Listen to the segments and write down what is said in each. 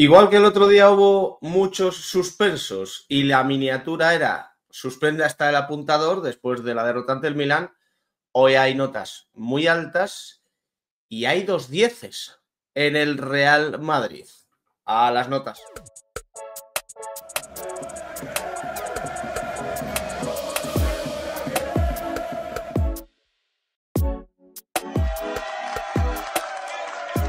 Igual que el otro día hubo muchos suspensos y la miniatura era suspende hasta el apuntador después de la derrota ante el Milán, hoy hay notas muy altas y hay dos dieces en el Real Madrid. A las notas.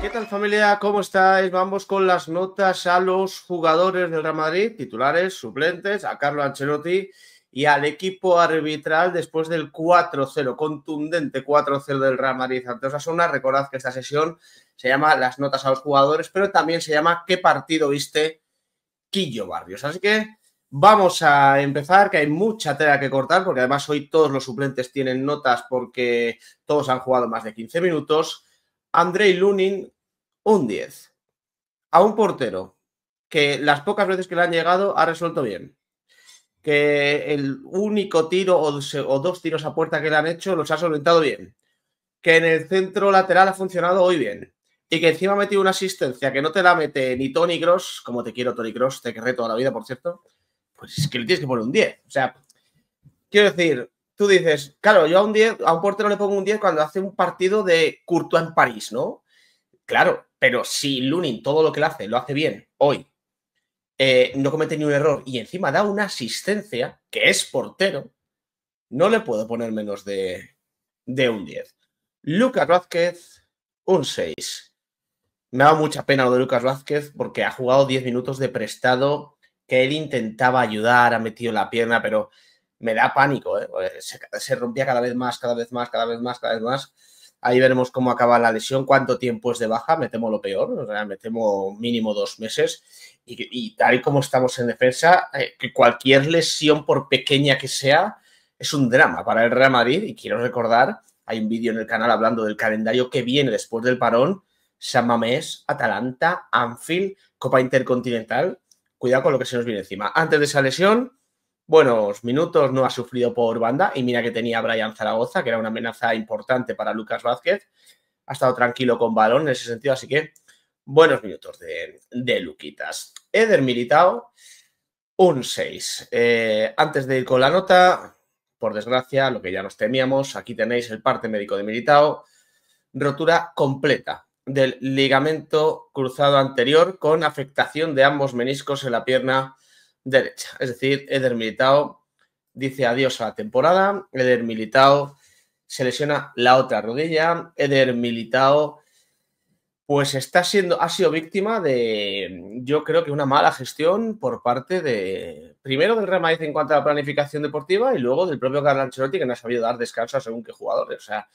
¿Qué tal familia? ¿Cómo estáis? Vamos con las notas a los jugadores del Real Madrid, titulares, suplentes, a Carlo Ancelotti y al equipo arbitral después del 4-0, contundente 4-0 del Real Madrid ante Osasuna. Recordad que esta sesión se llama Las notas a los jugadores, pero también se llama ¿Qué partido viste Quillo Barrios? Así que vamos a empezar, que hay mucha tela que cortar, porque además hoy todos los suplentes tienen notas porque todos han jugado más de 15 minutos. Andrei Lunin un 10 a un portero que las pocas veces que le han llegado ha resuelto bien. Que el único tiro o dos tiros a puerta que le han hecho los ha solventado bien. Que en el centro lateral ha funcionado hoy bien. Y que encima ha metido una asistencia que no te la mete ni Tony Cross, como te quiero Tony Cross, te querré toda la vida, por cierto. Pues es que le tienes que poner un 10. O sea, quiero decir, tú dices, claro, yo a un 10, a un portero le pongo un 10 cuando hace un partido de Courtois en París, ¿no? Claro, pero si Lunin todo lo que le hace lo hace bien hoy, eh, no comete ni un error y encima da una asistencia, que es portero, no le puedo poner menos de, de un 10. Lucas Vázquez, un 6. Me da mucha pena lo de Lucas Vázquez porque ha jugado 10 minutos de prestado que él intentaba ayudar, ha metido la pierna, pero me da pánico, ¿eh? se rompía cada vez más, cada vez más, cada vez más, cada vez más. Ahí veremos cómo acaba la lesión, cuánto tiempo es de baja, metemos lo peor, metemos mínimo dos meses. Y, tal y como estamos en defensa, eh, que cualquier lesión, por pequeña que sea, es un drama para el Real Madrid. Y quiero recordar, hay un vídeo en el canal hablando del calendario que viene después del parón. San Mamés, Atalanta, Anfield, Copa Intercontinental. Cuidado con lo que se nos viene encima. Antes de esa lesión, buenos minutos, no ha sufrido por banda y mira que tenía Brian Zaragoza, que era una amenaza importante para Lucas Vázquez. Ha estado tranquilo con balón en ese sentido, así que buenos minutos de, de Luquitas. Eder Militao, un 6. Eh, antes de ir con la nota, por desgracia, lo que ya nos temíamos, aquí tenéis el parte médico de Militao, rotura completa del ligamento cruzado anterior con afectación de ambos meniscos en la pierna derecha. Es decir, Eder Militao dice adiós a la temporada. Eder Militao se lesiona la otra rodilla. Eder Militao, pues está siendo, ha sido víctima de, yo creo que una mala gestión por parte de, primero del Real Madrid en cuanto a la planificación deportiva y luego del propio Carlo Ancelotti que no ha sabido dar descanso a según qué jugadores. O sea,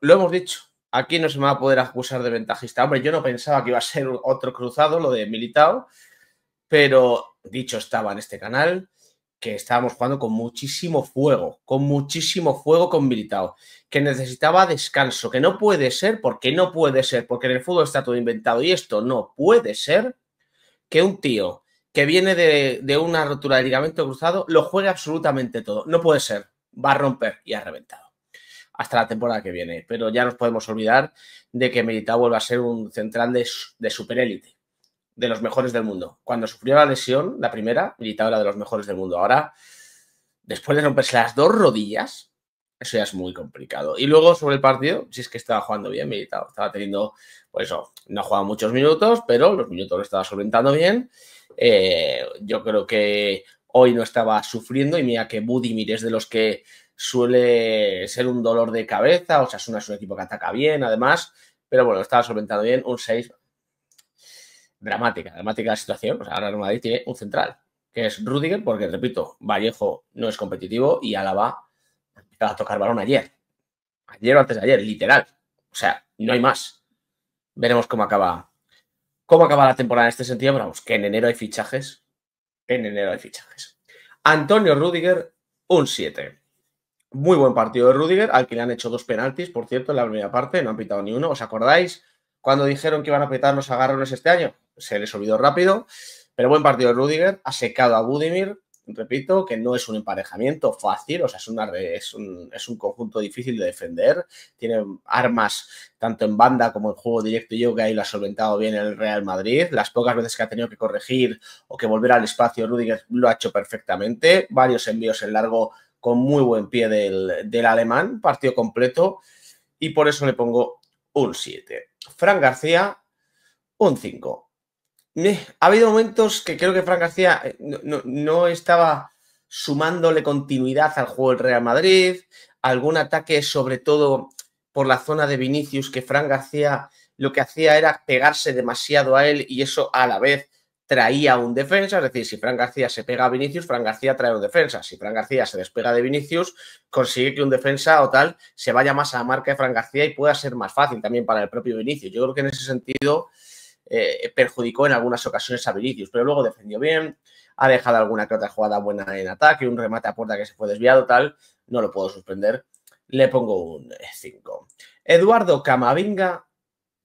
lo hemos dicho, aquí no se me va a poder acusar de ventajista. Hombre, yo no pensaba que iba a ser otro cruzado lo de Militao, pero dicho estaba en este canal, que estábamos jugando con muchísimo fuego, con muchísimo fuego con Militao, que necesitaba descanso, que no puede ser, porque no puede ser, porque en el fútbol está todo inventado y esto no puede ser que un tío que viene de, una rotura de ligamento cruzado lo juegue absolutamente todo. No puede ser, va a romper y ha reventado hasta la temporada que viene, pero ya nos podemos olvidar de que Militao vuelva a ser un central de, de superélite de los mejores del mundo. Cuando sufrió la lesión, la primera, Militao era de los mejores del mundo. Ahora, después de romperse las dos rodillas, eso ya es muy complicado. Y luego sobre el partido, si es que estaba jugando bien Militao, estaba teniendo, pues eso, no jugaba muchos minutos, pero los minutos lo estaba solventando bien. Eh, yo creo que hoy no estaba sufriendo y mira que Budimir es de los que suele ser un dolor de cabeza, o sea, es un equipo que ataca bien, además, pero bueno, estaba solventando bien, un 6 dramática, dramática la situación. O ahora el Madrid tiene un central, que es Rudiger, porque repito, Vallejo no es competitivo y la va a tocar balón ayer. Ayer o antes de ayer, literal. O sea, no hay más. Veremos cómo acaba, cómo acaba la temporada en este sentido, pero vamos, que en enero hay fichajes. En enero hay fichajes. Antonio Rudiger, un 7. Muy buen partido de Rudiger, al que le han hecho dos penaltis, por cierto, en la primera parte, no han pitado ni uno. ¿Os acordáis cuando dijeron que iban a pitar los agarrones este año? se les olvidó rápido. Pero buen partido de Rudiger, ha secado a Budimir, repito, que no es un emparejamiento fácil, o sea, es, una, es, un, conjunto difícil de defender. Tiene armas tanto en banda como en juego directo. Yo que ahí lo ha solventado bien el Real Madrid. Las pocas veces que ha tenido que corregir o que volver al espacio, Rudiger lo ha hecho perfectamente. Varios envíos en largo con muy buen pie del, del alemán, partido completo. Y por eso le pongo un 7. Fran García, un 5 ha habido momentos que creo que Fran García eh, no, estaba sumándole continuidad al juego del Real Madrid, algún ataque sobre todo por la zona de Vinicius que Fran García lo que hacía era pegarse demasiado a él y eso a la vez traía un defensa, es decir, si Fran García se pega a Vinicius, Fran García trae un defensa, si Fran García se despega de Vinicius, consigue que un defensa o tal se vaya más a la marca de Fran García y pueda ser más fácil también para el propio Vinicius. Yo creo que en ese sentido eh, perjudicó en algunas ocasiones a Vinicius, pero luego defendió bien, ha dejado alguna que otra jugada buena en ataque, un remate a puerta que se fue desviado, tal, no lo puedo suspender. Le pongo un 5. Eduardo Camavinga,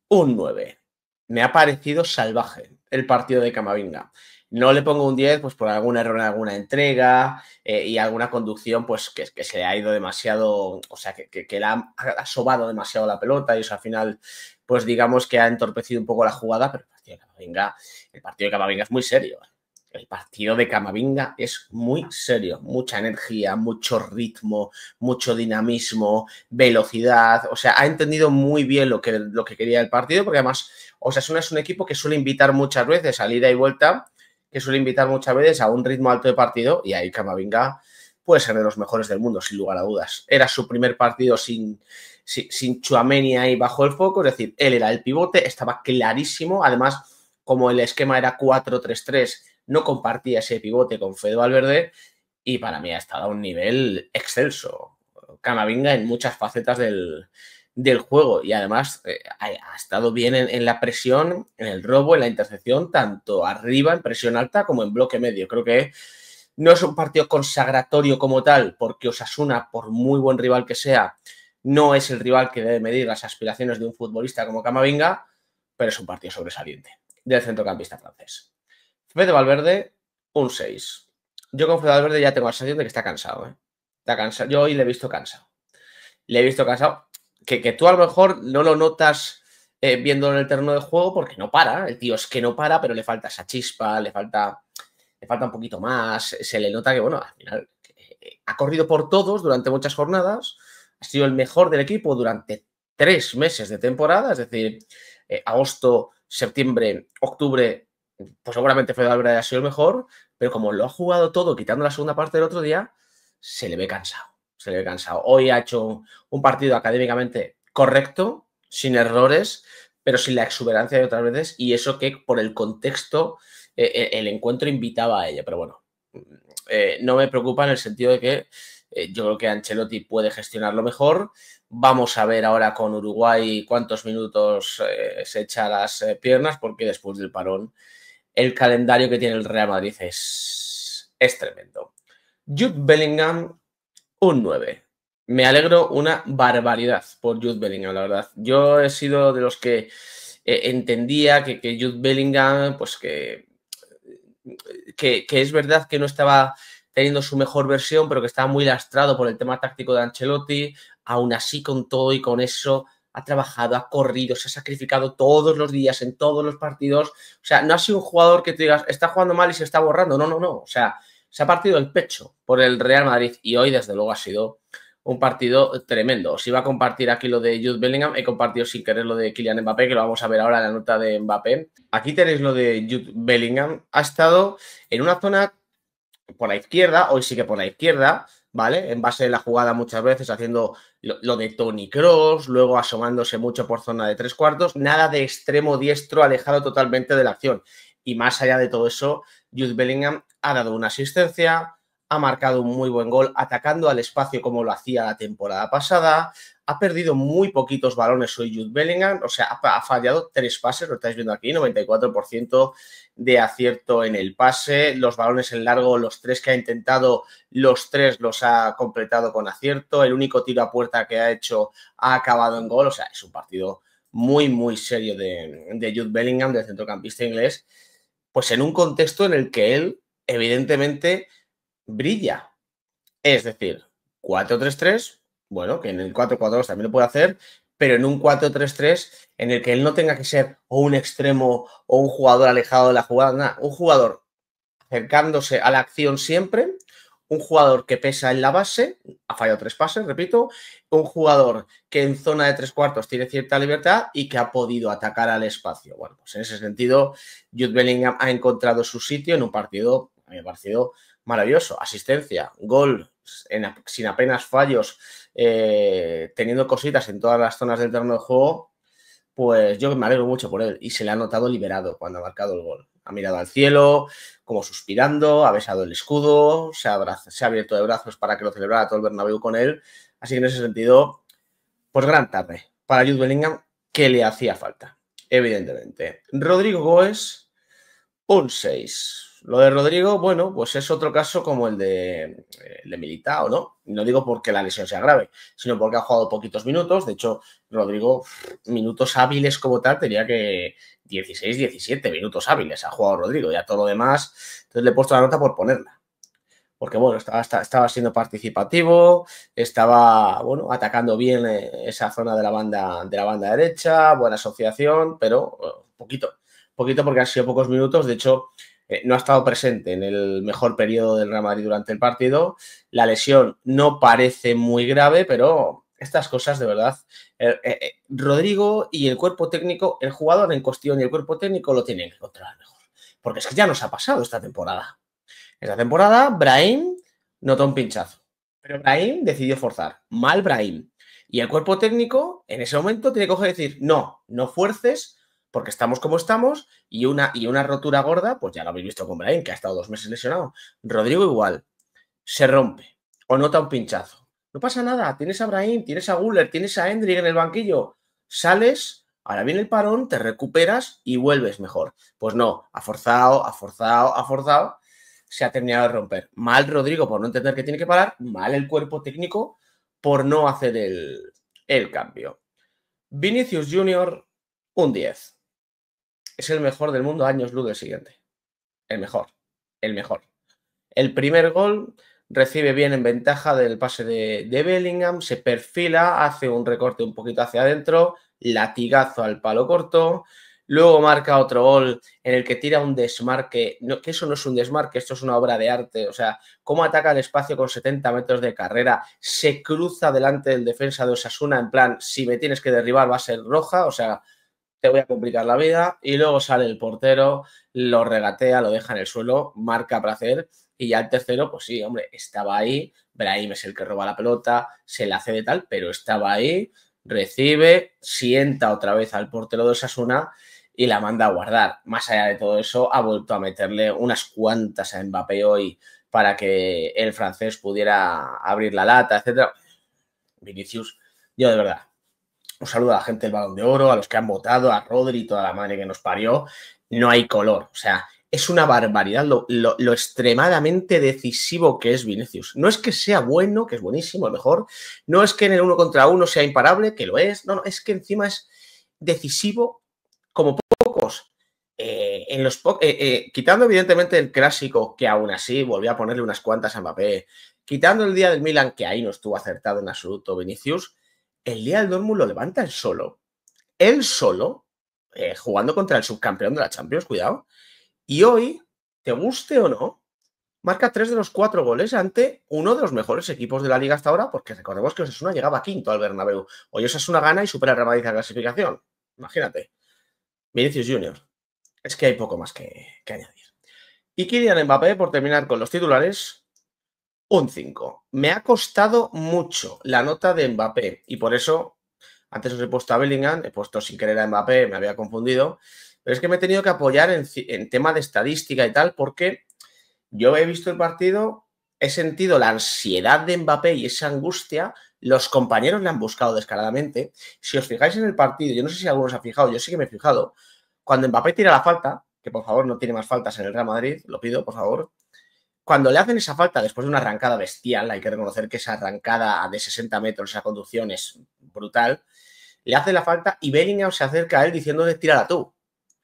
un 9. Me ha parecido salvaje el partido de Camavinga. No le pongo un 10, pues por algún error en alguna entrega eh, y alguna conducción, pues que, se le ha ido demasiado, o sea, que, le ha, asobado sobado demasiado la pelota y eso al final pues digamos que ha entorpecido un poco la jugada, pero el partido de Camavinga, el partido de es muy serio. ¿eh? El partido de Camavinga es muy serio, mucha energía, mucho ritmo, mucho dinamismo, velocidad, o sea, ha entendido muy bien lo que, lo que quería el partido, porque además sea es un equipo que suele invitar muchas veces a ida y vuelta, que suele invitar muchas veces a un ritmo alto de partido y ahí Camavinga puede ser de los mejores del mundo, sin lugar a dudas. Era su primer partido sin, sin, ahí bajo el foco, es decir, él era el pivote, estaba clarísimo, además, como el esquema era 4-3-3, no compartía ese pivote con Fede Valverde y para mí ha estado a un nivel excelso. Camavinga en muchas facetas del, del juego y además eh, ha, estado bien en, en, la presión, en el robo, en la intercepción, tanto arriba en presión alta como en bloque medio. Creo que no es un partido consagratorio como tal, porque Osasuna, por muy buen rival que sea, no es el rival que debe medir las aspiraciones de un futbolista como Camavinga, pero es un partido sobresaliente del centrocampista francés. Fede Valverde, un 6. Yo con Fede Valverde ya tengo la sensación de que está cansado. ¿eh? Está cansado. Yo hoy le he visto cansado. Le he visto cansado. Que, que tú a lo mejor no lo notas viendo eh, viéndolo en el terreno de juego porque no para. El tío es que no para, pero le falta esa chispa, le falta le falta un poquito más, se le nota que, bueno, al final eh, eh, ha corrido por todos durante muchas jornadas, ha sido el mejor del equipo durante tres meses de temporada, es decir, eh, agosto, septiembre, octubre, pues seguramente Fedalbre ha sido el mejor, pero como lo ha jugado todo, quitando la segunda parte del otro día, se le ve cansado, se le ve cansado. Hoy ha hecho un partido académicamente correcto, sin errores, pero sin la exuberancia de otras veces, y eso que por el contexto eh, eh, el encuentro invitaba a ella, pero bueno, eh, no me preocupa en el sentido de que yo creo que Ancelotti puede gestionarlo mejor. Vamos a ver ahora con Uruguay cuántos minutos se echa las piernas, porque después del parón el calendario que tiene el Real Madrid es, es tremendo. Jude Bellingham, un 9. Me alegro una barbaridad por Jude Bellingham, la verdad. Yo he sido de los que entendía que, que, Jude Bellingham, pues que que, es verdad que no estaba teniendo su mejor versión, pero que estaba muy lastrado por el tema táctico de Ancelotti, aún así con todo y con eso ha trabajado, ha corrido, se ha sacrificado todos los días en todos los partidos. O sea, no ha sido un jugador que te digas, está jugando mal y se está borrando. No, no, no. O sea, se ha partido el pecho por el Real Madrid y hoy desde luego ha sido un partido tremendo. Os iba a compartir aquí lo de Jude Bellingham, he compartido sin querer lo de Kylian Mbappé, que lo vamos a ver ahora en la nota de Mbappé. Aquí tenéis lo de Jude Bellingham, ha estado en una zona por la izquierda, hoy sí que por la izquierda, ¿vale? En base a la jugada muchas veces haciendo lo, de Tony Cross, luego asomándose mucho por zona de tres cuartos, nada de extremo diestro alejado totalmente de la acción. Y más allá de todo eso, Jude Bellingham ha dado una asistencia, ha marcado un muy buen gol atacando al espacio como lo hacía la temporada pasada, ha perdido muy poquitos balones hoy Jude Bellingham, o sea, ha, fallado tres pases, lo estáis viendo aquí, 94% de acierto en el pase, los balones en largo, los tres que ha intentado, los tres los ha completado con acierto, el único tiro a puerta que ha hecho ha acabado en gol, o sea, es un partido muy, muy serio de, de Jude Bellingham, del centrocampista inglés, pues en un contexto en el que él, evidentemente, brilla. Es decir, 4-3-3, bueno, que en el 4-4-2 también lo puede hacer, pero en un 4-3-3 en el que él no tenga que ser o un extremo o un jugador alejado de la jugada, nada, un jugador acercándose a la acción siempre, un jugador que pesa en la base, ha fallado tres pases, repito, un jugador que en zona de tres cuartos tiene cierta libertad y que ha podido atacar al espacio. Bueno, pues en ese sentido, Jude Bellingham ha encontrado su sitio en un partido, a mi me parecido maravilloso. Asistencia, gol, sin apenas fallos, eh, teniendo cositas en todas las zonas del terreno de juego, pues yo me alegro mucho por él. Y se le ha notado liberado cuando ha marcado el gol. Ha mirado al cielo, como suspirando, ha besado el escudo, se ha, abierto de brazos para que lo celebrara todo el Bernabéu con él. Así que en ese sentido, pues gran tarde para Jude Bellingham, que le hacía falta, evidentemente. Rodrigo Goes, un 6 lo de Rodrigo, bueno, pues es otro caso como el de, el de Militao, ¿no? No digo porque la lesión sea grave, sino porque ha jugado poquitos minutos. De hecho, Rodrigo, minutos hábiles como tal, tenía que 16, 17 minutos hábiles ha jugado Rodrigo. y a todo lo demás, entonces le he puesto la nota por ponerla. Porque, bueno, estaba, estaba siendo participativo, estaba, bueno, atacando bien eh, esa zona de la banda, de la banda derecha, buena asociación, pero eh, poquito. Poquito porque han sido pocos minutos. De hecho, eh, no ha estado presente en el mejor periodo del Real Madrid durante el partido. La lesión no parece muy grave, pero estas cosas de verdad, eh, eh, Rodrigo y el cuerpo técnico, el jugador en cuestión y el cuerpo técnico lo tienen que controlar mejor. Porque es que ya nos ha pasado esta temporada. Esta temporada, Brahim notó un pinchazo. Pero Brahim decidió forzar. Mal Brahim. Y el cuerpo técnico en ese momento tiene que decir, no, no fuerces, porque estamos como estamos y una, y una rotura gorda, pues ya lo habéis visto con Brian, que ha estado dos meses lesionado. Rodrigo igual, se rompe o nota un pinchazo. No pasa nada, tienes a Brahim, tienes a Guller, tienes a Hendrik en el banquillo, sales, ahora viene el parón, te recuperas y vuelves mejor. Pues no, ha forzado, ha forzado, ha forzado, se ha terminado de romper. Mal Rodrigo por no entender que tiene que parar, mal el cuerpo técnico por no hacer el, cambio. Vinicius Junior, un 10 es el mejor del mundo años luz del siguiente. El mejor, el mejor. El primer gol recibe bien en ventaja del pase de, Bellingham, se perfila, hace un recorte un poquito hacia adentro, latigazo al palo corto. Luego marca otro gol en el que tira un desmarque, no, que eso no es un desmarque, esto es una obra de arte. O sea, cómo ataca el espacio con 70 metros de carrera, se cruza delante del defensa de Osasuna en plan, si me tienes que derribar va a ser roja. O sea, te voy a complicar la vida. Y luego sale el portero, lo regatea, lo deja en el suelo, marca placer. Y ya el tercero, pues sí, hombre, estaba ahí. Brahim es el que roba la pelota, se la de tal, pero estaba ahí, recibe, sienta otra vez al portero de Sasuna y la manda a guardar. Más allá de todo eso, ha vuelto a meterle unas cuantas a Mbappé hoy para que el francés pudiera abrir la lata, etc. Vinicius, yo de verdad, un saludo a la gente del Balón de Oro, a los que han votado, a Rodri, toda la madre que nos parió. No hay color. O sea, es una barbaridad lo, extremadamente decisivo que es Vinicius. No es que sea bueno, que es buenísimo, mejor. No es que en el uno contra uno sea imparable, que lo es. No, no, es que encima es decisivo como pocos. Eh, en los eh, eh, quitando evidentemente el clásico, que aún así volvió a ponerle unas cuantas a Mbappé, quitando el día del Milan, que ahí no estuvo acertado en absoluto Vinicius, el día del Dortmund lo levanta él solo. Él solo, eh, jugando contra el subcampeón de la Champions, cuidado. Y hoy, te guste o no, marca tres de los cuatro goles ante uno de los mejores equipos de la liga hasta ahora, porque recordemos que una llegaba quinto al Bernabéu. Hoy una gana y supera el clasificación. Imagínate. Vinicius Junior. Es que hay poco más que, que añadir. Y Kylian Mbappé, por terminar con los titulares, un 5. Me ha costado mucho la nota de Mbappé y por eso antes os he puesto a Bellingham, he puesto sin querer a Mbappé, me había confundido, pero es que me he tenido que apoyar en, tema de estadística y tal porque yo he visto el partido, he sentido la ansiedad de Mbappé y esa angustia, los compañeros le han buscado descaradamente. Si os fijáis en el partido, yo no sé si alguno algunos ha fijado, yo sí que me he fijado, cuando Mbappé tira la falta, que por favor no tiene más faltas en el Real Madrid, lo pido por favor, cuando le hacen esa falta después de una arrancada bestial, hay que reconocer que esa arrancada de 60 metros, esa conducción es brutal, le hace la falta y Bellingham se acerca a él diciéndole, tírala tú.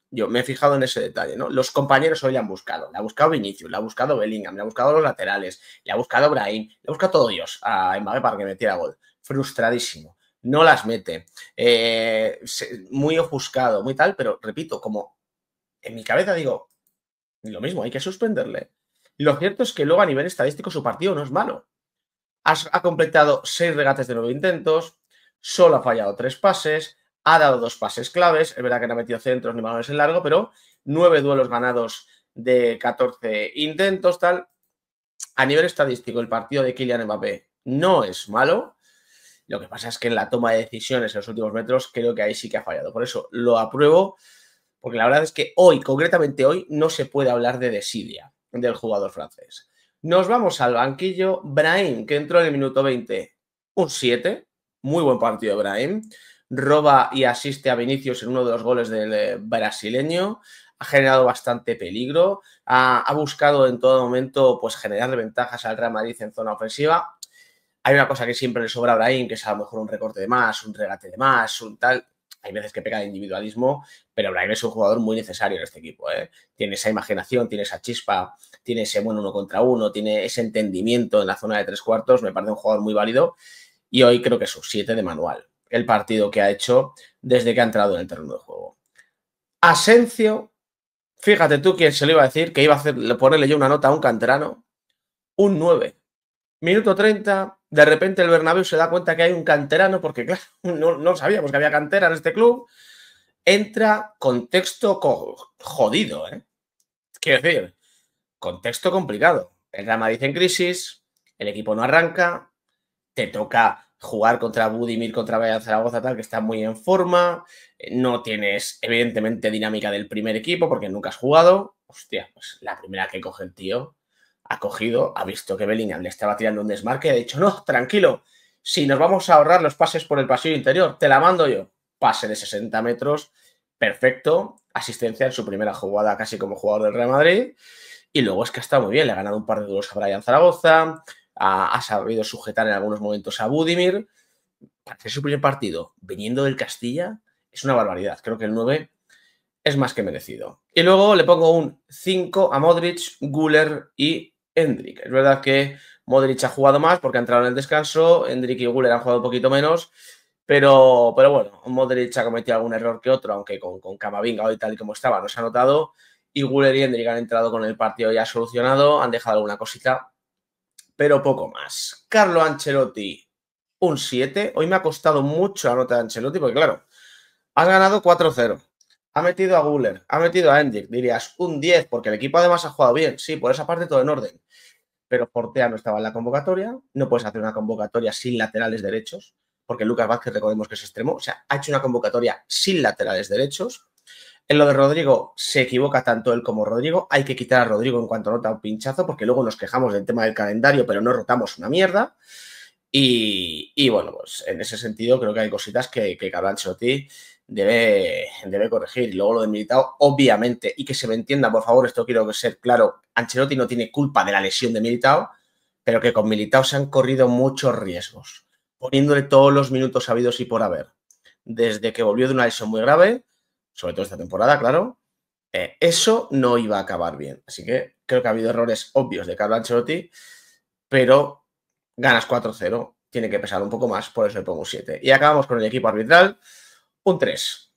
Yo me he fijado en ese detalle, ¿no? Los compañeros hoy le han buscado. La ha buscado Vinicius, le ha buscado Bellingham, le ha buscado los laterales, le ha buscado Brahim, le ha buscado todo Dios a para que metiera gol. Frustradísimo. No las mete. Eh, muy ofuscado, muy tal, pero repito, como en mi cabeza digo, lo mismo, hay que suspenderle. Lo cierto es que luego a nivel estadístico su partido no es malo. ha completado seis regates de nueve intentos, solo ha fallado tres pases, ha dado dos pases claves, es verdad que no ha metido centros ni balones en largo, pero nueve duelos ganados de 14 intentos, tal. A nivel estadístico, el partido de Kylian Mbappé no es malo. Lo que pasa es que en la toma de decisiones en los últimos metros creo que ahí sí que ha fallado. Por eso lo apruebo, porque la verdad es que hoy, concretamente hoy, no se puede hablar de desidia del jugador francés. Nos vamos al banquillo. Brahim, que entró en el minuto 20, un 7. Muy buen partido de Brahim. Roba y asiste a Vinicius en uno de los goles del eh, brasileño. Ha generado bastante peligro. Ha, buscado en todo momento pues, generar ventajas al Real Madrid en zona ofensiva. Hay una cosa que siempre le sobra a Brahim, que es a lo mejor un recorte de más, un regate de más, un tal hay veces que pega de individualismo, pero Brian es un jugador muy necesario en este equipo. ¿eh? Tiene esa imaginación, tiene esa chispa, tiene ese buen uno contra uno, tiene ese entendimiento en la zona de tres cuartos. Me parece un jugador muy válido y hoy creo que es un 7 de manual. El partido que ha hecho desde que ha entrado en el terreno de juego. Asencio, fíjate tú quién se lo iba a decir, que iba a hacer, ponerle yo una nota a un canterano, un 9. Minuto 30, de repente el Bernabéu se da cuenta que hay un canterano, porque claro, no, sabíamos que había cantera en este club, entra contexto jodido, ¿eh? Quiero decir, contexto complicado. El drama dice en crisis, el equipo no arranca, te toca jugar contra Budimir, contra Valladolid Zaragoza, tal, que está muy en forma, no tienes, evidentemente, dinámica del primer equipo porque nunca has jugado. Hostia, pues la primera que coge el tío, ha cogido, ha visto que Bellingham le estaba tirando un desmarque y ha dicho, no, tranquilo, si nos vamos a ahorrar los pases por el pasillo interior, te la mando yo. Pase de 60 metros, perfecto, asistencia en su primera jugada casi como jugador del Real Madrid. Y luego es que ha estado muy bien, le ha ganado un par de duros a Brian Zaragoza, ha, sabido sujetar en algunos momentos a Budimir. Para hacer su primer partido viniendo del Castilla es una barbaridad. Creo que el 9 es más que merecido. Y luego le pongo un 5 a Modric, Guller y Hendrik, Es verdad que Modric ha jugado más porque ha entrado en el descanso, Endrick y Guller han jugado un poquito menos, pero, pero bueno, Modric ha cometido algún error que otro, aunque con, con Camavinga hoy tal y como estaba no se ha notado, y Guller y Hendrik han entrado con el partido ya solucionado, han dejado alguna cosita, pero poco más. Carlo Ancelotti, un 7. Hoy me ha costado mucho la nota de Ancelotti porque claro, ha ganado 4-0. Ha metido a Guller, ha metido a Endic, dirías un 10, porque el equipo además ha jugado bien. Sí, por esa parte todo en orden. Pero Portea no estaba en la convocatoria, no puedes hacer una convocatoria sin laterales derechos, porque Lucas Vázquez recordemos que es extremo, o sea, ha hecho una convocatoria sin laterales derechos. En lo de Rodrigo se equivoca tanto él como Rodrigo, hay que quitar a Rodrigo en cuanto nota un pinchazo, porque luego nos quejamos del tema del calendario, pero no rotamos una mierda. Y, bueno, pues en ese sentido creo que hay cositas que, que Choti debe, corregir. Y luego lo de Militao, obviamente, y que se me entienda, por favor, esto quiero que ser claro, Ancelotti no tiene culpa de la lesión de Militao, pero que con Militao se han corrido muchos riesgos, poniéndole todos los minutos habidos y por haber. Desde que volvió de una lesión muy grave, sobre todo esta temporada, claro, eh, eso no iba a acabar bien. Así que creo que ha habido errores obvios de Carlo Ancelotti, pero ganas 4-0, tiene que pesar un poco más, por eso le pongo 7. Y acabamos con el equipo arbitral. Un 3.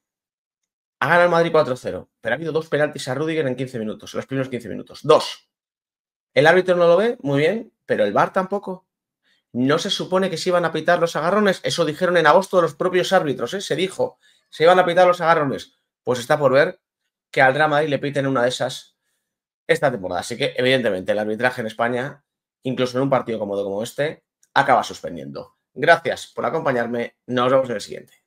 Ha ganado el Madrid 4-0, pero ha habido dos penaltis a Rudiger en 15 minutos, en los primeros 15 minutos. Dos. El árbitro no lo ve, muy bien, pero el VAR tampoco. No se supone que se iban a pitar los agarrones. Eso dijeron en agosto los propios árbitros, ¿eh? se dijo. Se iban a pitar los agarrones. Pues está por ver que al Real Madrid le piten una de esas esta temporada. Así que, evidentemente, el arbitraje en España, incluso en un partido cómodo como este, acaba suspendiendo. Gracias por acompañarme. Nos vemos en el siguiente.